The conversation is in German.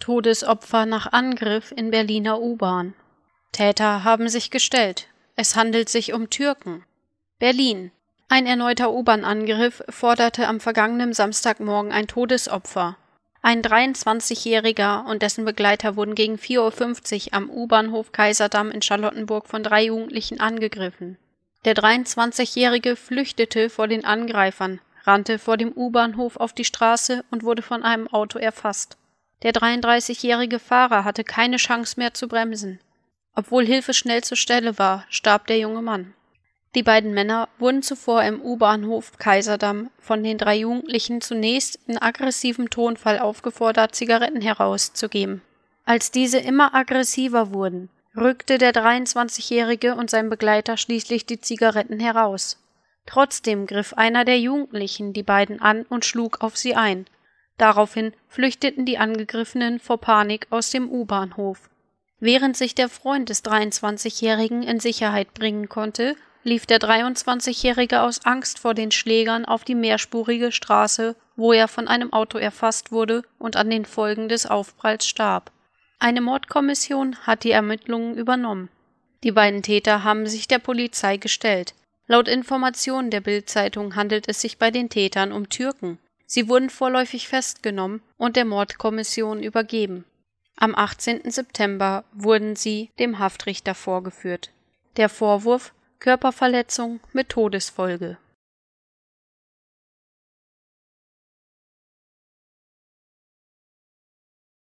Todesopfer nach Angriff in Berliner U-Bahn. Täter haben sich gestellt. Es handelt sich um Türken. Berlin. Ein erneuter U-Bahn-Angriff forderte am vergangenen Samstagmorgen ein Todesopfer. Ein 23-Jähriger und dessen Begleiter wurden gegen 4.50 Uhr am U-Bahnhof Kaiserdamm in Charlottenburg von drei Jugendlichen angegriffen. Der 23-Jährige flüchtete vor den Angreifern, rannte vor dem U-Bahnhof auf die Straße und wurde von einem Auto erfasst. Der 33-jährige Fahrer hatte keine Chance mehr zu bremsen. Obwohl Hilfe schnell zur Stelle war, starb der junge Mann. Die beiden Männer wurden zuvor im U-Bahnhof Kaiserdamm von den drei Jugendlichen zunächst in aggressivem Tonfall aufgefordert, Zigaretten herauszugeben. Als diese immer aggressiver wurden, rückte der 23-Jährige und sein Begleiter schließlich die Zigaretten heraus. Trotzdem griff einer der Jugendlichen die beiden an und schlug auf sie ein, Daraufhin flüchteten die Angegriffenen vor Panik aus dem U-Bahnhof. Während sich der Freund des 23-Jährigen in Sicherheit bringen konnte, lief der 23-Jährige aus Angst vor den Schlägern auf die mehrspurige Straße, wo er von einem Auto erfasst wurde und an den Folgen des Aufpralls starb. Eine Mordkommission hat die Ermittlungen übernommen. Die beiden Täter haben sich der Polizei gestellt. Laut Informationen der Bildzeitung handelt es sich bei den Tätern um Türken. Sie wurden vorläufig festgenommen und der Mordkommission übergeben. Am 18. September wurden sie dem Haftrichter vorgeführt. Der Vorwurf Körperverletzung mit Todesfolge.